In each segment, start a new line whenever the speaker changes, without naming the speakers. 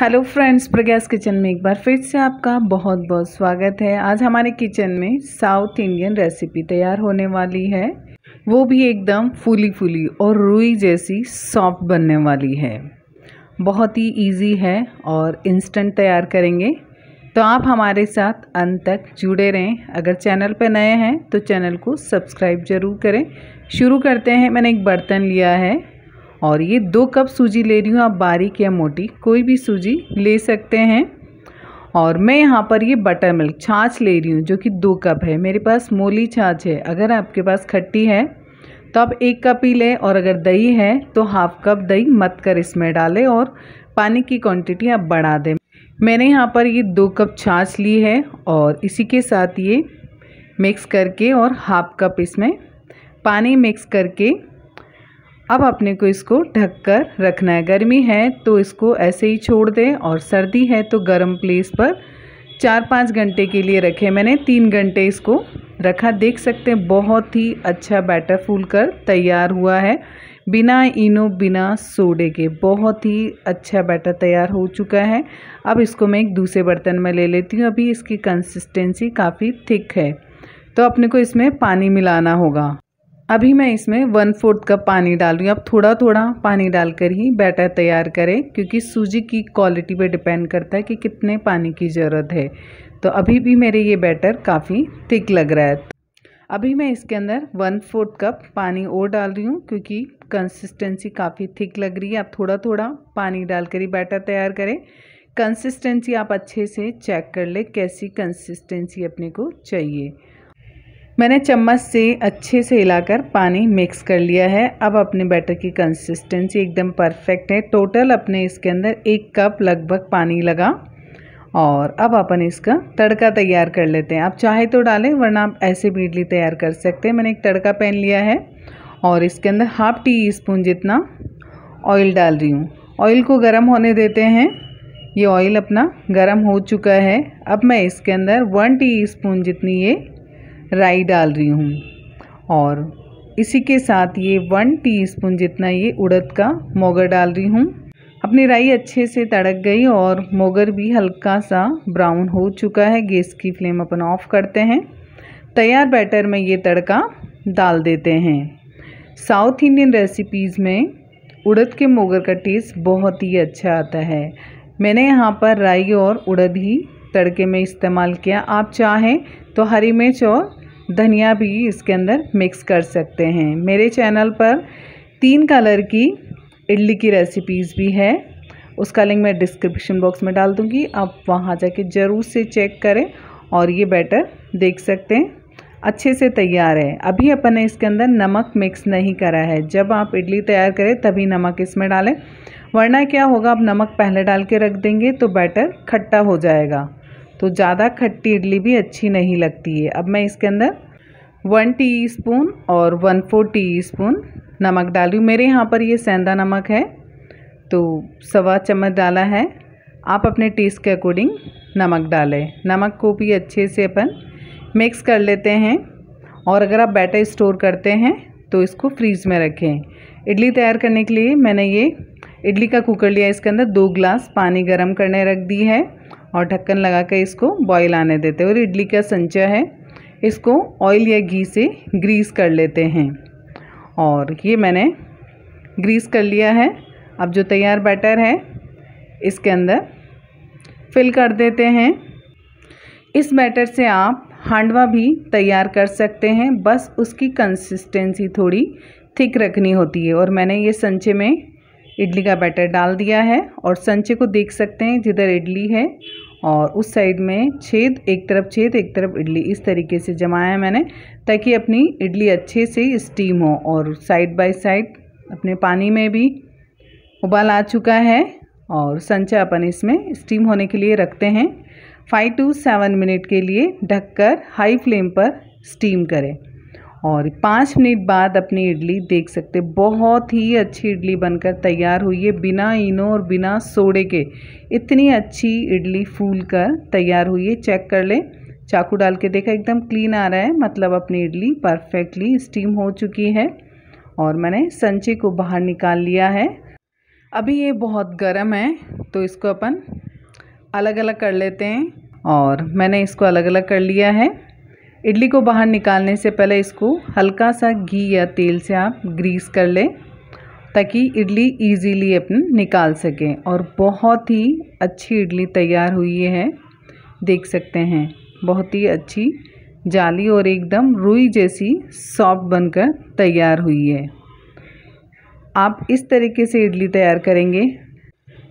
hello friends प्रगैस kitchen में एक बार फिर से आपका बहुत बहुत स्वागत है आज हमारे किचन में साउथ इंडियन रेसिपी तैयार होने वाली है वो भी एकदम फूली फूली और रुई जैसी सॉफ्ट बनने वाली है बहुत ही इजी है और इंस्टेंट तैयार करेंगे तो आप हमारे साथ अंत तक जुड़े रहें अगर चैनल पर नए हैं तो चैनल को सब्सक्राइब ज़रूर करें शुरू करते हैं मैंने एक बर्तन लिया है और ये दो कप सूजी ले रही हूँ आप बारीक या मोटी कोई भी सूजी ले सकते हैं और मैं यहाँ पर ये बटर मिल्क छाछ ले रही हूँ जो कि दो कप है मेरे पास मोली छाछ है अगर आपके पास खट्टी है तो आप एक कप ही लें और अगर दही है तो हाफ कप दही मत कर इसमें डालें और पानी की क्वांटिटी आप बढ़ा दें मैंने यहाँ पर ये दो कप छाछ ली है और इसी के साथ ये मिक्स करके और हाफ कप इसमें पानी मिक्स करके अब अपने को इसको ढक कर रखना है गर्मी है तो इसको ऐसे ही छोड़ दें और सर्दी है तो गर्म प्लेस पर चार पाँच घंटे के लिए रखें मैंने तीन घंटे इसको रखा देख सकते हैं बहुत ही अच्छा बैटर फूल कर तैयार हुआ है बिना इनो बिना सोडे के बहुत ही अच्छा बैटर तैयार हो चुका है अब इसको मैं एक दूसरे बर्तन में ले लेती हूँ अभी इसकी कंसिस्टेंसी काफ़ी थिक है तो अपने को इसमें पानी मिलाना होगा अभी मैं इसमें वन फोर्थ कप पानी डाल रही हूँ आप थोड़ा थोड़ा पानी डालकर ही बैटर तैयार करें क्योंकि सूजी की क्वालिटी पे डिपेंड करता है कि कितने पानी की ज़रूरत है तो अभी भी मेरे ये बैटर काफ़ी थिक लग रहा है अभी मैं इसके अंदर वन फोर्थ कप पानी और डाल रही हूँ क्योंकि कंसिस्टेंसी काफ़ी थिक लग रही है आप थोड़ा थोड़ा पानी डालकर ही बैटर तैयार करें कंसिस्टेंसी आप अच्छे से चेक कर ले कैसी कंसिस्टेंसी अपने को चाहिए मैंने चम्मच से अच्छे से हिलाकर पानी मिक्स कर लिया है अब अपने बैटर की कंसिस्टेंसी एकदम परफेक्ट है टोटल अपने इसके अंदर एक कप लगभग पानी लगा और अब अपन इसका तड़का तैयार कर लेते हैं आप चाहे तो डालें वरना आप ऐसे भी इडली तैयार कर सकते हैं मैंने एक तड़का पैन लिया है और इसके अंदर हाफ टी स्पून जितना ऑयल डाल रही हूँ ऑयल को गर्म होने देते हैं ये ऑयल अपना गर्म हो चुका है अब मैं इसके अंदर वन टी स्पून जितनी ये राई डाल रही हूँ और इसी के साथ ये वन टीस्पून जितना ये उड़द का मोगर डाल रही हूँ अपनी राई अच्छे से तड़क गई और मोगर भी हल्का सा ब्राउन हो चुका है गैस की फ्लेम अपन ऑफ करते हैं तैयार बैटर में ये तड़का डाल देते हैं साउथ इंडियन रेसिपीज़ में उड़द के मोगर का टेस्ट बहुत ही अच्छा आता है मैंने यहाँ पर राई और उड़द ही तड़के में इस्तेमाल किया आप चाहें तो हरी मिर्च और धनिया भी इसके अंदर मिक्स कर सकते हैं मेरे चैनल पर तीन कलर की इडली की रेसिपीज़ भी है उसका लिंक मैं डिस्क्रिप्शन बॉक्स में डाल दूँगी आप वहाँ जाके ज़रूर से चेक करें और ये बैटर देख सकते हैं अच्छे से तैयार है अभी अपन ने इसके अंदर नमक मिक्स नहीं करा है जब आप इडली तैयार करें तभी नमक इसमें डालें वरना क्या होगा आप नमक पहले डाल के रख देंगे तो बैटर खट्टा हो जाएगा तो ज़्यादा खट्टी इडली भी अच्छी नहीं लगती है अब मैं इसके अंदर वन टीस्पून और वन फोर टीस्पून नमक हूँ मेरे यहाँ पर ये सेंधा नमक है तो सवा चम्मच डाला है आप अपने टेस्ट के अकॉर्डिंग नमक डालें नमक को भी अच्छे से अपन मिक्स कर लेते हैं और अगर आप बैटर स्टोर करते हैं तो इसको फ्रीज में रखें इडली तैयार करने के लिए मैंने ये इडली का कुकर लिया इसके अंदर दो ग्लास पानी गर्म करने रख दी है और ढक्कन लगा कर इसको बॉईल आने देते हैं और इडली का संचा है इसको ऑयल या घी से ग्रीस कर लेते हैं और ये मैंने ग्रीस कर लिया है अब जो तैयार बैटर है इसके अंदर फिल कर देते हैं इस बैटर से आप हांडवा भी तैयार कर सकते हैं बस उसकी कंसिस्टेंसी थोड़ी थिक रखनी होती है और मैंने ये संचे में इडली का बैटर डाल दिया है और संचे को देख सकते हैं जिधर इडली है और उस साइड में छेद एक तरफ छेद एक तरफ इडली इस तरीके से जमाया मैंने ताकि अपनी इडली अच्छे से स्टीम हो और साइड बाय साइड अपने पानी में भी उबाल आ चुका है और संचा अपन इसमें स्टीम होने के लिए रखते हैं फाइव टू सेवन मिनट के लिए ढककर हाई फ्लेम पर स्टीम करें और पाँच मिनट बाद अपनी इडली देख सकते बहुत ही अच्छी इडली बनकर तैयार हुई है बिना इनो और बिना सोडे के इतनी अच्छी इडली फूल कर तैयार हुई है चेक कर लें चाकू डाल के देखा एकदम क्लीन आ रहा है मतलब अपनी इडली परफेक्टली स्टीम हो चुकी है और मैंने संचे को बाहर निकाल लिया है अभी ये बहुत गर्म है तो इसको अपन अलग अलग कर लेते हैं और मैंने इसको अलग अलग कर लिया है इडली को बाहर निकालने से पहले इसको हल्का सा घी या तेल से आप ग्रीस कर लें ताकि इडली इजीली अपन निकाल सकें और बहुत ही अच्छी इडली तैयार हुई है देख सकते हैं बहुत ही अच्छी जाली और एकदम रुई जैसी सॉफ्ट बनकर तैयार हुई है आप इस तरीके से इडली तैयार करेंगे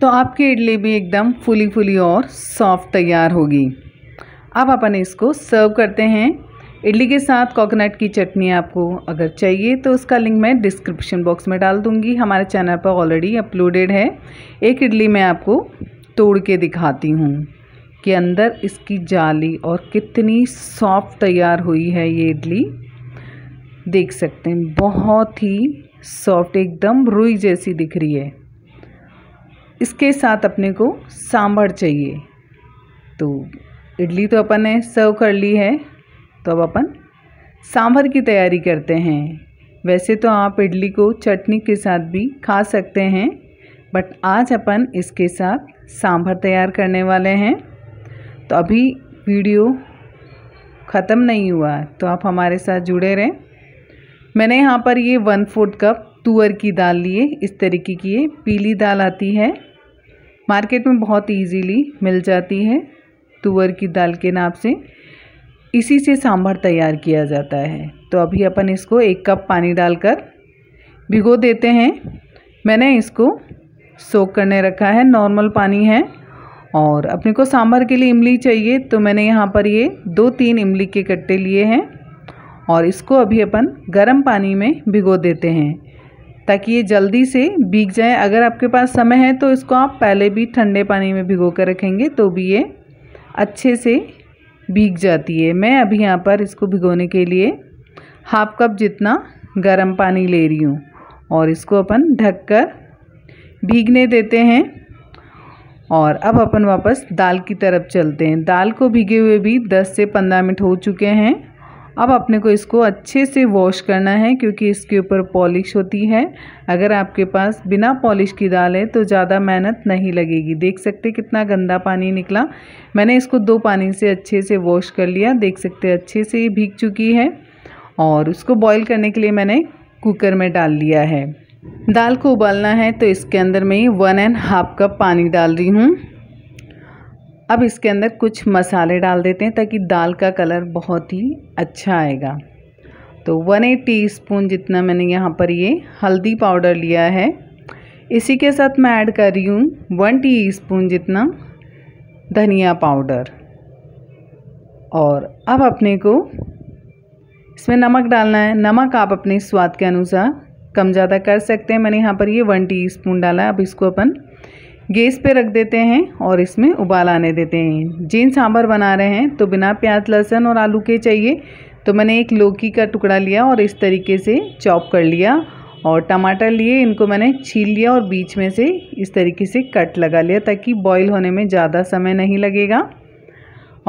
तो आपकी इडली भी एकदम फुली फुली और सॉफ्ट तैयार होगी अब अपन इसको सर्व करते हैं इडली के साथ कोकोनट की चटनी आपको अगर चाहिए तो उसका लिंक मैं डिस्क्रिप्शन बॉक्स में डाल दूंगी हमारे चैनल पर ऑलरेडी अपलोडेड है एक इडली मैं आपको तोड़ के दिखाती हूँ कि अंदर इसकी जाली और कितनी सॉफ्ट तैयार हुई है ये इडली देख सकते हैं बहुत ही सॉफ्ट एकदम रुई जैसी दिख रही है इसके साथ अपने को सांभर चाहिए तो इडली तो अपन ने सर्व कर ली है तो अब अपन सांभर की तैयारी करते हैं वैसे तो आप इडली को चटनी के साथ भी खा सकते हैं बट आज अपन इसके साथ सांभर तैयार करने वाले हैं तो अभी वीडियो ख़त्म नहीं हुआ तो आप हमारे साथ जुड़े रहें मैंने यहाँ पर ये वन फोर्थ कप तुअर की दाल लिए इस तरीके की ये पीली दाल आती है मार्केट में बहुत इजीली मिल जाती है तुअर की दाल के नाम से इसी से सांभर तैयार किया जाता है तो अभी अपन इसको एक कप पानी डालकर भिगो देते हैं मैंने इसको सोक करने रखा है नॉर्मल पानी है और अपने को सांभर के लिए इमली चाहिए तो मैंने यहाँ पर ये दो तीन इमली के कट्टे लिए हैं और इसको अभी अपन गर्म पानी में भिगो देते हैं ताकि ये जल्दी से भीग जाए अगर आपके पास समय है तो इसको आप पहले भी ठंडे पानी में भिगो कर रखेंगे तो भी ये अच्छे से भीग जाती है मैं अभी यहाँ पर इसको भिगोने के लिए हाफ कप जितना गर्म पानी ले रही हूँ और इसको अपन ढक कर भीगने देते हैं और अब अपन वापस दाल की तरफ चलते हैं दाल को भीगे हुए भी 10 से 15 मिनट हो चुके हैं अब अपने को इसको अच्छे से वॉश करना है क्योंकि इसके ऊपर पॉलिश होती है अगर आपके पास बिना पॉलिश की दाल है तो ज़्यादा मेहनत नहीं लगेगी देख सकते कितना गंदा पानी निकला मैंने इसको दो पानी से अच्छे से वॉश कर लिया देख सकते अच्छे से ये भीग चुकी है और उसको बॉयल करने के लिए मैंने कुकर में डाल लिया है दाल को उबालना है तो इसके अंदर मैं वन एंड हाफ कप पानी डाल रही हूँ अब इसके अंदर कुछ मसाले डाल देते हैं ताकि दाल का कलर बहुत ही अच्छा आएगा तो वन एट टी स्पून जितना मैंने यहाँ पर ये हल्दी पाउडर लिया है इसी के साथ मैं ऐड कर रही हूँ वन टी स्पून जितना धनिया पाउडर और अब अपने को इसमें नमक डालना है नमक आप अपने स्वाद के अनुसार कम ज़्यादा कर सकते हैं मैंने यहाँ पर ये वन टी स्पून डाला है अब इसको अपन गैस पे रख देते हैं और इसमें उबाल आने देते हैं जिन सांभर बना रहे हैं तो बिना प्याज लहसुन और आलू के चाहिए तो मैंने एक लौकी का टुकड़ा लिया और इस तरीके से चॉप कर लिया और टमाटर लिए इनको मैंने छील लिया और बीच में से इस तरीके से कट लगा लिया ताकि बॉईल होने में ज़्यादा समय नहीं लगेगा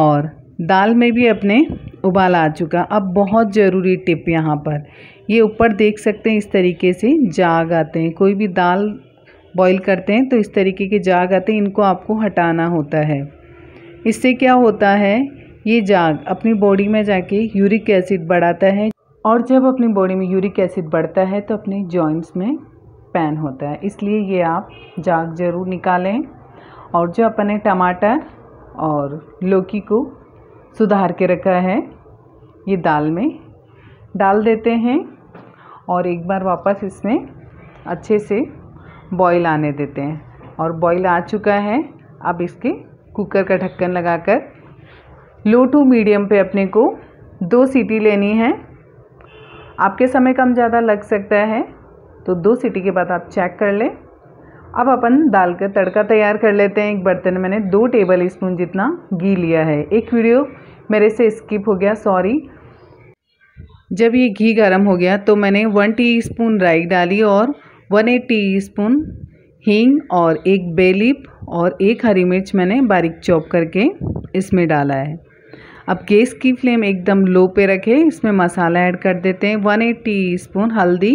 और दाल में भी अपने उबाल आ चुका अब बहुत ज़रूरी टिप यहाँ पर ये ऊपर देख सकते हैं इस तरीके से जाग आते हैं कोई भी दाल बॉईल करते हैं तो इस तरीके के जाग आते हैं इनको आपको हटाना होता है इससे क्या होता है ये जाग अपनी बॉडी में जाके यूरिक एसिड बढ़ाता है और जब अपनी बॉडी में यूरिक एसिड बढ़ता है तो अपने जॉइंट्स में पैन होता है इसलिए ये आप जाग जरूर निकालें और जो अपने टमाटर और लौकी को सुधार के रखा है ये दाल में डाल देते हैं और एक बार वापस इसमें अच्छे से बॉईल आने देते हैं और बॉईल आ चुका है अब इसके कुकर का ढक्कन लगाकर लो टू मीडियम पे अपने को दो सीटी लेनी है आपके समय कम ज़्यादा लग सकता है तो दो सीटी के बाद आप चेक कर लें अब अपन दाल का तड़का तैयार कर लेते हैं एक बर्तन में मैंने दो टेबल स्पून जितना घी लिया है एक वीडियो मेरे से स्किप हो गया सॉरी जब ये घी गर्म हो गया तो मैंने वन टी स्पून राई डाली और वन एट टी स्पून हींग और एक बेलिप और एक हरी मिर्च मैंने बारीक चॉप करके इसमें डाला है अब गैस की फ्लेम एकदम लो पे रखें इसमें मसाला ऐड कर देते हैं वन एट टी स्पून हल्दी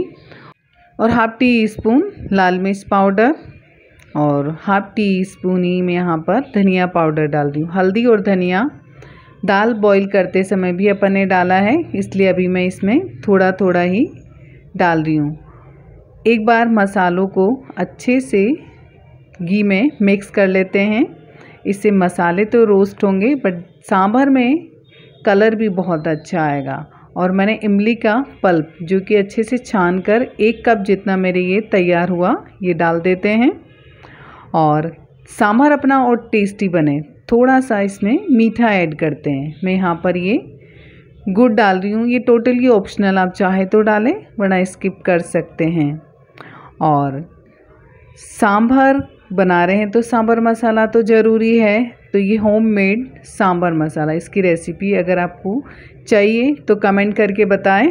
और हाफ टी स्पून लाल मिर्च पाउडर और हाफ टी स्पून ही मैं यहाँ पर धनिया पाउडर डाल रही हूँ हल्दी और धनिया दाल बॉईल करते समय भी अपन ने डाला है इसलिए अभी मैं इसमें थोड़ा थोड़ा ही डाल रही हूँ एक बार मसालों को अच्छे से घी में मिक्स कर लेते हैं इससे मसाले तो रोस्ट होंगे बट सांभर में कलर भी बहुत अच्छा आएगा और मैंने इमली का पल्प जो कि अच्छे से छान कर एक कप जितना मेरे ये तैयार हुआ ये डाल देते हैं और सांभर अपना और टेस्टी बने थोड़ा सा इसमें मीठा ऐड करते हैं मैं यहाँ पर ये गुड़ डाल रही हूँ ये टोटली ऑप्शनल आप चाहे तो डालें वरना स्किप कर सकते हैं और सांभर बना रहे हैं तो सांभर मसाला तो ज़रूरी है तो ये होममेड सांभर मसाला इसकी रेसिपी अगर आपको चाहिए तो कमेंट करके बताएं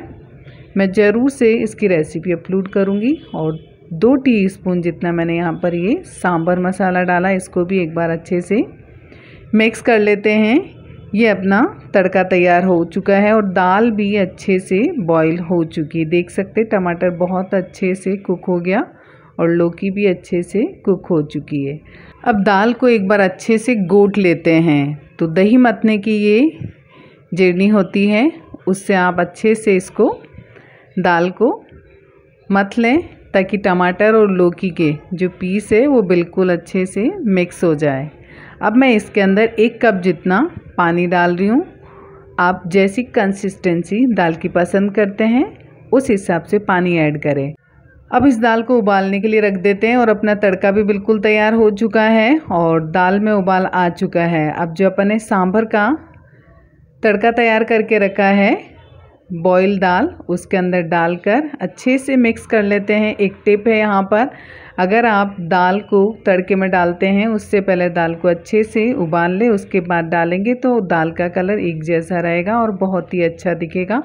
मैं ज़रूर से इसकी रेसिपी अपलोड करूँगी और दो टीस्पून जितना मैंने यहाँ पर ये सांभर मसाला डाला इसको भी एक बार अच्छे से मिक्स कर लेते हैं ये अपना तड़का तैयार हो चुका है और दाल भी अच्छे से बॉईल हो चुकी है देख सकते टमाटर बहुत अच्छे से कुक हो गया और लौकी भी अच्छे से कुक हो चुकी है अब दाल को एक बार अच्छे से गोट लेते हैं तो दही मतने की ये जर्नी होती है उससे आप अच्छे से इसको दाल को मत लें ताकि टमाटर और लौकी के जो पीस है वो बिल्कुल अच्छे से मिक्स हो जाए अब मैं इसके अंदर एक कप जितना पानी डाल रही हूँ आप जैसी कंसिस्टेंसी दाल की पसंद करते हैं उस हिसाब से पानी ऐड करें अब इस दाल को उबालने के लिए रख देते हैं और अपना तड़का भी बिल्कुल तैयार हो चुका है और दाल में उबाल आ चुका है अब जो अपने सांभर का तड़का तैयार करके रखा है बॉयल दाल उसके अंदर डालकर अच्छे से मिक्स कर लेते हैं एक टिप है यहाँ पर अगर आप दाल को तड़के में डालते हैं उससे पहले दाल को अच्छे से उबाल लें उसके बाद डालेंगे तो दाल का कलर एक जैसा रहेगा और बहुत ही अच्छा दिखेगा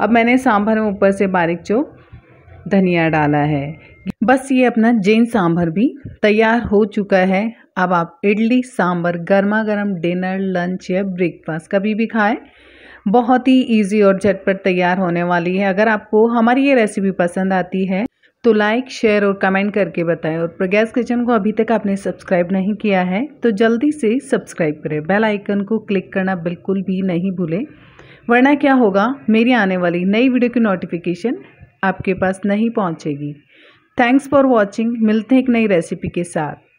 अब मैंने सांभर में ऊपर से बारीक चोप धनिया डाला है बस ये अपना जैन सांभर भी तैयार हो चुका है अब आप इडली सांभर गर्मा गर्म डिनर लंच या ब्रेकफास्ट कभी भी खाएं बहुत ही ईजी और झटपट तैयार होने वाली है अगर आपको हमारी ये रेसिपी पसंद आती है तो लाइक शेयर और कमेंट करके बताएं और प्रगैस किचन को अभी तक आपने सब्सक्राइब नहीं किया है तो जल्दी से सब्सक्राइब करें बेल आइकन को क्लिक करना बिल्कुल भी नहीं भूलें वरना क्या होगा मेरी आने वाली नई वीडियो की नोटिफिकेशन आपके पास नहीं पहुँचेगी थैंक्स फॉर वॉचिंग मिलते हैं एक नई रेसिपी के साथ